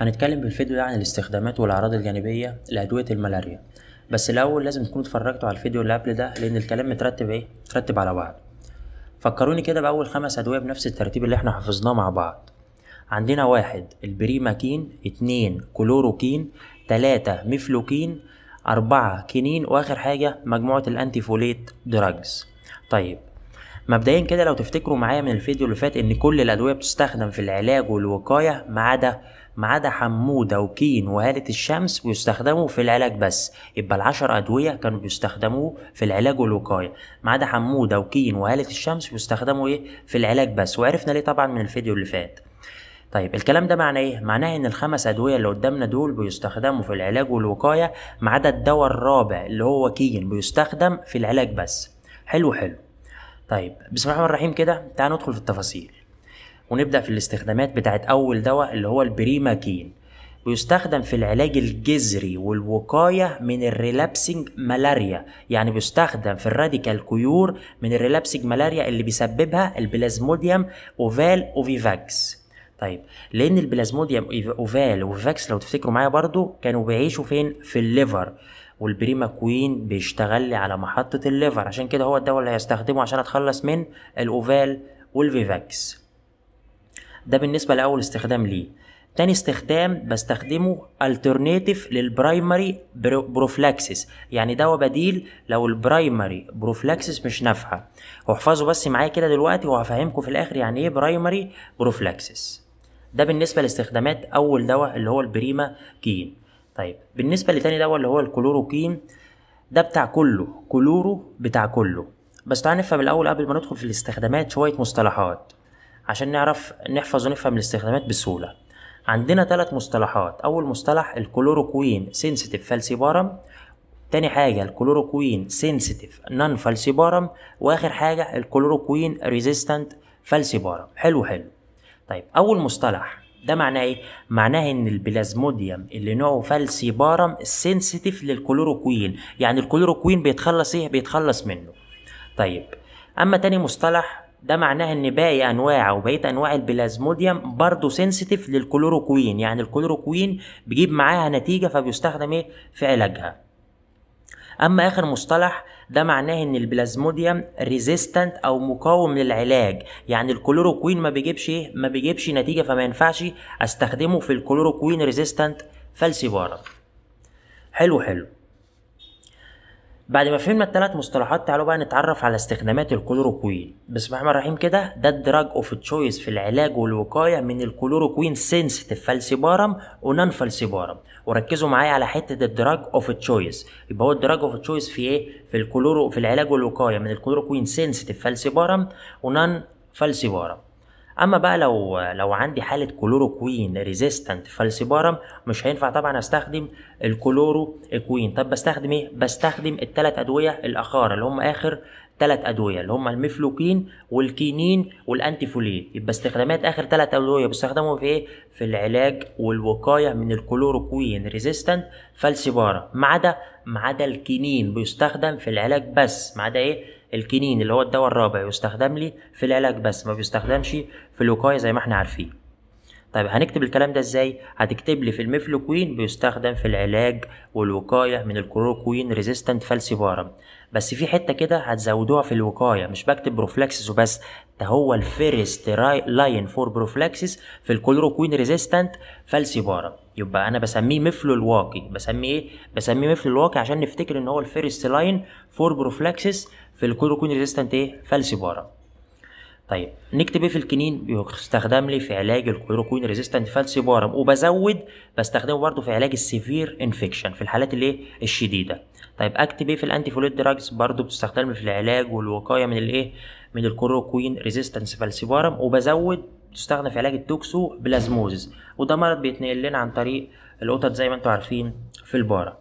هنتكلم بالفيديو ده عن يعني الاستخدامات والأعراض الجانبية لأدوية الملاريا بس الأول لازم تكونوا اتفرجتوا على الفيديو اللي قبل ده لأن الكلام مترتب إيه؟ مترتب على بعض فكروني كده بأول خمس أدوية بنفس الترتيب اللي احنا حفظناه مع بعض عندنا واحد البريماكين اتنين كلوروكين تلاتة ميفلوكين أربعة كينين وآخر حاجة مجموعة الأنتيفوليت دراجز طيب مبدئيا كده لو تفتكروا معايا من الفيديو اللي فات ان كل الادويه بتستخدم في العلاج والوقايه ما عدا ما عدا حموده وكين وهاله الشمس بيستخدموا في العلاج بس يبقى العشر ادويه كانوا بيستخدموه في العلاج والوقايه ما عدا حموده وكين وهاله الشمس بيستخدموا ايه في العلاج بس وعرفنا ليه طبعا من الفيديو اللي فات طيب الكلام ده معناه ايه معناه ان الخمس ادويه اللي قدامنا دول بيستخدموا في العلاج والوقايه ما عدا الدواء الرابع اللي هو كين بيستخدم في العلاج بس حلو حلو طيب بسم الله الرحمن الرحيم كده تعال ندخل في التفاصيل ونبدأ في الاستخدامات بتاعت أول دواء اللي هو البريماكين بيستخدم في العلاج الجذري والوقاية من الريلابسنج ملاريا يعني بيستخدم في الراديكال كيور من الريلابسنج ملاريا اللي بيسببها البلازموديوم اوفال اوفيفاكس طيب لان البلازموديوم اوفال وفاكس لو تفتكروا معايا برضو كانوا بيعيشوا فين في الليفر والبريما كوين بيشتغل لي على محطة الليفر عشان كده هو الدواء اللي هيستخدمه عشان اتخلص من الاوفال والفيفاكس ده بالنسبة لأول استخدام ليه تاني استخدام بستخدمه alternative للبرايمري بروفلاكسس يعني دواء بديل لو البرايمري بروفلاكسس مش نافعه واحفظوا بس معايا كده دلوقتي وهفهمكم في الاخر يعني ايه برايمري بروفلاكسس ده بالنسبه لاستخدامات اول دواء اللي هو البريما كين طيب بالنسبه لتاني دواء اللي هو الكلوروكين ده بتاع كله كلورو بتاع كله بس تعال نفهم الاول قبل ما ندخل في الاستخدامات شويه مصطلحات عشان نعرف نحفظ ونفهم الاستخدامات بسهولة عندنا ثلاث مصطلحات أول مصطلح الكلوروكوين سينسيتيف فالسيبارم تاني حاجة الكلوروكوين سينسيتيف نان فالسيبارم وآخر حاجة الكلوروكوين ريزيستنت فالسيبارم حلو حلو طيب أول مصطلح ده معناه ايه؟ معناه ان البلازموديوم اللي نوعه فالسيبارم سنسيتيف للكلوروكوين يعني الكلوروكوين بيتخلص ايه؟ بيتخلص منه طيب اما تاني مصطلح ده معناه ان باقي انواع او بقيه انواع البلازموديوم برضه سنسيتيف للكلوروكوين يعني الكلوروكوين بيجيب معاها نتيجه فبيستخدم ايه في علاجها اما اخر مصطلح ده معناه ان البلازموديوم ريزيستنت او مقاوم للعلاج يعني الكلوروكوين ما بيجيبش ايه ما بيجيبش نتيجه فما ينفعش استخدمه في الكلوروكوين ريزيستنت فالسيبارا حلو حلو بعد ما فهمنا الثلاث مصطلحات تعالوا بقى نتعرف على استخدامات الكلوروكوين بسم الله الرحمن الرحيم كده ده الدراج اوف تشويس في العلاج والوقايه من الكلوروكوين سينسيتيف فالسيبارم ونان فالسيبارم وركزوا معايا على حته الدراج اوف تشويس يبقى هو الدراج اوف تشويس في ايه في الكلورو في العلاج والوقايه من الكلوروكوين سينسيتيف فالسيبارم ونان فالسيبارم اما بقى لو لو عندي حاله كلوروكوين ريزيستنت فالسيبارم مش هينفع طبعا استخدم الكلوروكوين طب بستخدم ايه بستخدم الثلاث ادويه الاخاره اللي هم اخر ثلاث ادويه اللي هم الميفلوكين والكينين والانتيفولين يبقى استخدامات اخر ثلاث ادويه بستخدمهم في ايه في العلاج والوقايه من الكلوروكوين ريزيستنت فالسيبارم ما عدا ما عدا الكينين بيستخدم في العلاج بس ما عدا ايه الكنين اللي هو الدواء الرابع يستخدم لي في العلاج بس ما بيستخدمش في الوقايه زي ما احنا عارفين طيب هنكتب الكلام ده ازاي هتكتب لي في الميفلوكوين بيستخدم في العلاج والوقايه من الكلوروكوين ريزيستنت فالسيبارم بس في حته كده هتزودوها في الوقايه مش بكتب بروفلاكسس وبس ده هو الفيرست لاين فور بروفلاكسس في الكلوروكوين ريزيستنت فالسيبارم يبقى انا بسميه مفلو الواقي بسميه ايه بسميه مفلو الواقي عشان نفتكر ان هو الفيرست لاين فور بروفلاكسس في الكلوروكوين ريزيستنت ايه فالسيبارم طيب نكتب ايه في الكنين بيستخدم لي في علاج الكلوروكوين ريزيستنت فالسيبارم وبزود بستخدمه برضه في علاج السيفير انفكشن في الحالات الايه الشديده طيب اكتب ايه في الانتي فوليد دراجز برضه بتستخدم في العلاج والوقايه من الايه من الكلوروكوين ريزيستنس فالسيبارم وبزود تستخدم في علاج التوكسو بلازموزز وده مرض بيتنقل لنا عن طريق القطط زي ما انتم عارفين في البارة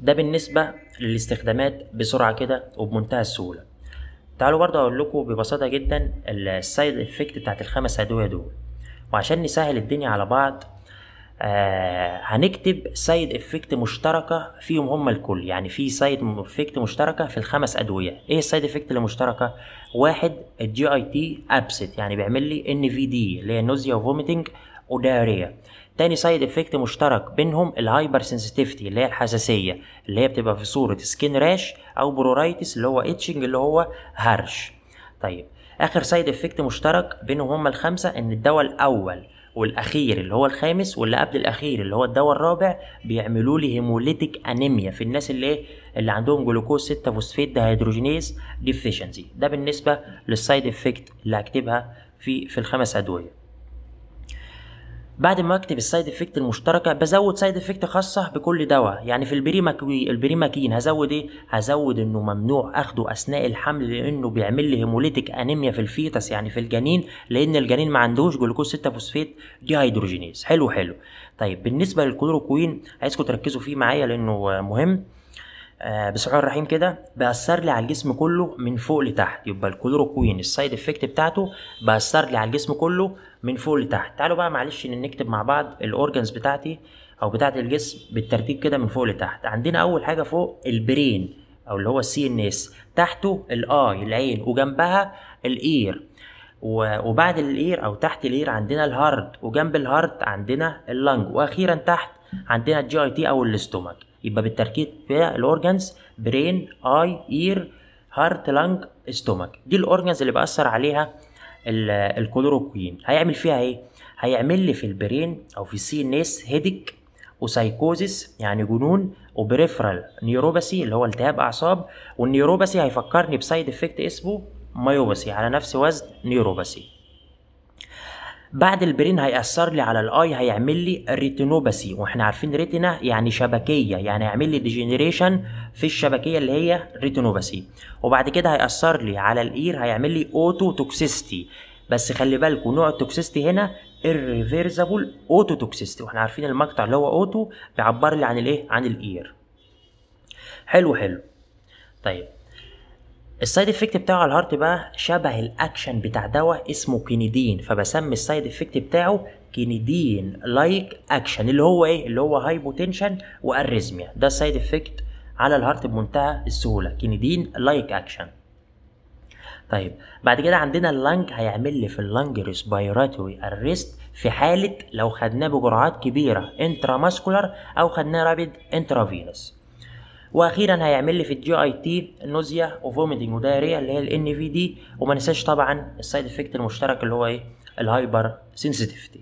ده بالنسبة للاستخدامات بسرعة كده وبمنتهى السهولة تعالوا برضه اقول لكم ببساطه جدا السايد افكت بتاعت الخمس ادويه دول وعشان نسهل الدنيا على بعض آه هنكتب سايد افكت مشتركه فيهم هما الكل يعني في سايد افكت مشتركه في الخمس ادويه ايه السايد افكت المشتركه واحد الجي اي تي ابست يعني بيعمل لي ان في دي اللي هي نوزيا وفوميتنج وداريه تاني سايد افكت مشترك بينهم الهايبر سنسيتيفيتي اللي هي الحساسيه اللي هي بتبقى في صوره سكين راش او برورايتس اللي هو اتشنج اللي هو هرش طيب اخر سايد افكت مشترك بينهم هما الخمسه ان الدواء الاول والاخير اللي هو الخامس واللي قبل الاخير اللي هو الدواء الرابع بيعملوا لي هيموليتيك انيميا في الناس اللي إيه؟ اللي عندهم جلوكوز 6 فوسفيت دهيدروجينيز ديفيشنسي ده بالنسبه للسايد افكت اللي هكتبها في في الخمس ادويه بعد ما اكتب السايد افكت المشتركه بزود سايد افكت خاصه بكل دواء يعني في البريماكوي البريماكين هزود ايه هزود انه ممنوع اخده اثناء الحمل لانه بيعمل لي هيموليتيك انيميا في الفيتس يعني في الجنين لان الجنين ما عندوش جلوكوز 6 فوسفات دي هيدروجينيز حلو حلو طيب بالنسبه للكلوروكوين عايزكم تركزوا فيه معايا لانه مهم آه، بسعور رحيم كده بأثر لي على الجسم كله من فوق لتحت يبقى الكلوروكوين السايد افكت بتاعته بأثر لي على الجسم كله من فوق لتحت تعالوا بقى معلش نكتب مع بعض الاورجنز بتاعتي او بتاعت الجسم بالترتيب كده من فوق لتحت عندنا اول حاجه فوق البرين او اللي هو السي ان اس تحته الاي العين وجنبها الاير وبعد الاير او تحت الاير عندنا الهارد وجنب الهارد عندنا اللنج واخيرا تحت عندنا الجي اي تي او الاستومك يبقى بالتركيب بتاع الاورجنز برين اي اير هارت لانج استومك دي الاورجنز اللي بأثر عليها الكلوروكوين هيعمل فيها ايه هيعمل لي في البرين او في السي ان اس هيدك وسايكوزيس يعني جنون وبريفرال نيوروباسي اللي هو التهاب اعصاب والنيوروباسي هيفكرني بسايد افكت اسمه مايوباسي على نفس وزن نيوروباسي بعد البرين هيأثر لي على الاي هيعمل لي ريتينوباسي واحنا عارفين ريتنا يعني شبكيه يعني هيعمل لي ديجنريشن في الشبكيه اللي هي ريتينوباسي وبعد كده هيأثر لي على الاير هيعمل لي اوتو توكسيستي بس خلي بالكم نوع التوكسيستي هنا الريفيرزابل اوتو توكسيستي واحنا عارفين المقطع اللي هو اوتو بيعبر لي عن الايه عن الاير حلو حلو طيب السايد افكت بتاعه على الهارت بقى شبه الاكشن بتاع دواء اسمه كينيدين فبسمي السايد افكت بتاعه كينيدين لايك اكشن اللي هو ايه اللي هو هايبوتنشن واريزميا ده السايد افكت على الهارت بمنتهى السهوله كينيدين لايك اكشن طيب بعد كده عندنا اللنج هيعمل لي في اللنج ريسبيراتوري اريست في حاله لو خدناه بجرعات كبيره ماسكولار او خدناه رابيد انترافينوس واخيرا هيعمل لي في الجي اي تي نوزيا وفوميتنج ودايريا اللي هي الان في دي وما ننساش طبعا السايد افكت المشترك اللي هو ايه الهايبر سنسيتيفيتي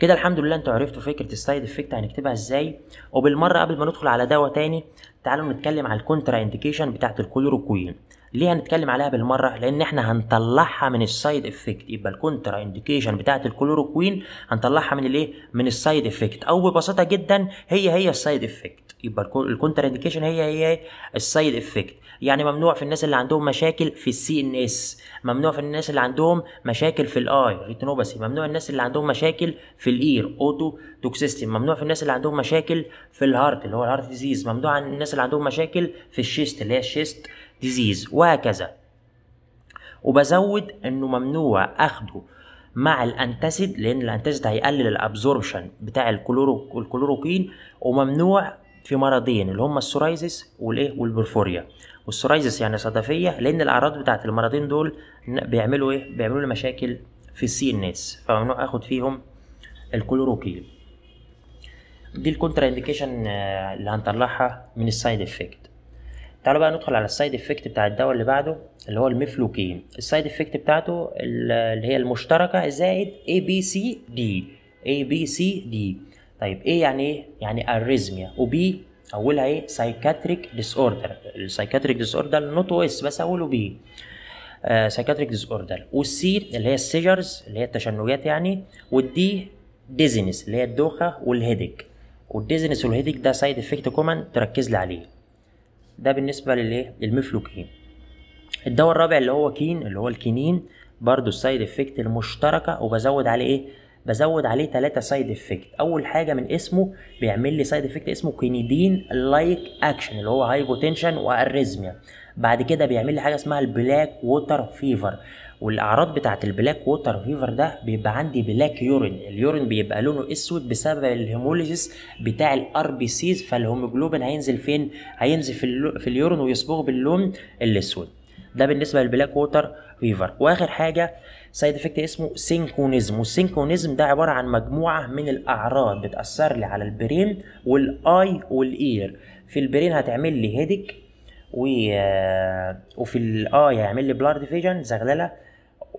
كده الحمد لله انتوا عرفتوا فكره السايد افكت هنكتبها ازاي وبالمره قبل ما ندخل على دواء تاني تعالوا نتكلم على الكونترا انديكيشن بتاعت الكلوروكوين ليه هنتكلم عليها بالمره لان احنا هنطلعها من السايد افكت يبقى الكونترا انديكيشن بتاعه الكلوروكوين هنطلعها من الايه من السايد افكت او ببساطه جدا هي هي السايد افكت يبقى الكونتر انديكيشن هي هي السايد افكت يعني ممنوع في الناس اللي عندهم مشاكل في السي ان اس ممنوع في الناس اللي عندهم مشاكل في الاي ريتينوباثي ممنوع الناس اللي عندهم مشاكل في الاير اوتو توكسيستي ممنوع في الناس اللي عندهم مشاكل في الهارت اللي هو الهارت ديزيز ممنوع عن الناس اللي عندهم مشاكل في الشيست اللي هي الشيست ديزيز وهكذا وبزود انه ممنوع اخده مع الانتاسيد لان الانتاسيد هيقلل الابزوربشن بتاع الكلورو الكلوروكين وممنوع في مرضين اللي هما السورايزس والايه والبرفوريا والسورايزس يعني صدفيه لان الاعراض بتاعه المرضين دول بيعملوا ايه بيعملوا لي مشاكل في السي ان اس فممنوع اخد فيهم الكلوروكين دي الكونترا انديكيشن آه، اللي هنطلعها من السايد افكت تعالوا بقى ندخل على السايد افكت بتاع الدواء اللي بعده اللي هو الميفلوكين السايد افكت بتاعته اللي هي المشتركه زائد اي بي سي دي اي بي سي دي طيب ايه يعني ايه يعني اريزميا وبي اولها ايه سايكاتريك ديس اوردر السايكاتريك ديس اوردر نوت اس بس اوله بي سايكاتريك ديس اوردر والسي اللي هي السيجرز اللي هي التشنجات يعني والدي ديزنس اللي هي الدوخه والهيدك والديزنس والهيدك ده سايد افكت كومن تركز لي عليه ده بالنسبه للايه للمفلوكين الدواء الرابع اللي هو كين اللي هو الكينين برضو السايد افكت المشتركه وبزود عليه ايه بزود عليه ثلاثة سايد افكت اول حاجه من اسمه بيعمل لي سايد افكت اسمه كينيدين لايك اكشن اللي هو بوتنشن واريزميا بعد كده بيعمل لي حاجه اسمها البلاك ووتر فيفر والاعراض بتاعه البلاك ووتر فيفر ده بيبقى عندي بلاك يورين اليورين بيبقى لونه اسود بسبب الهيموليزيس بتاع الار بي سيز فالهيموجلوبين هينزل فين هينزل في, اللو... في اليورين ويصبغ باللون الاسود ده بالنسبه للبلاك ووتر فيفر واخر حاجه سايد افكت اسمه سينكونيزم والسينكونيزم ده عباره عن مجموعه من الاعراض بتاثر لي على البرين والاي والاير في البرين هتعمل لي هيدك و... آه، وفي الاي هيعمل لي بلارد فيجن زغلله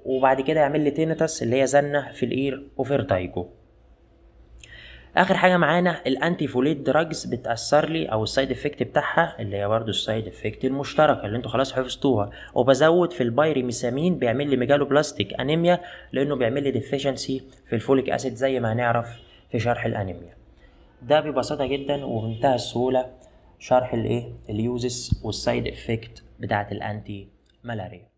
وبعد كده يعمل لي تينتس اللي هي زنه في الاير وفيرتايجو اخر حاجه معانا الانتي فوليت دراجز بتاثر لي او السايد افكت بتاعها اللي هي برده السايد افكت المشتركه اللي انتوا خلاص حفظتوها وبزود في البايريميسامين بيعمل لي ميجالو بلاستيك انيميا لانه بيعمل لي ديفيشنسي في الفوليك اسيد زي ما هنعرف في شرح الانيميا ده ببساطه جدا وبمنتهى السهوله شرح الايه اليوزس والسايد افكت بتاعه الانتي ملاريا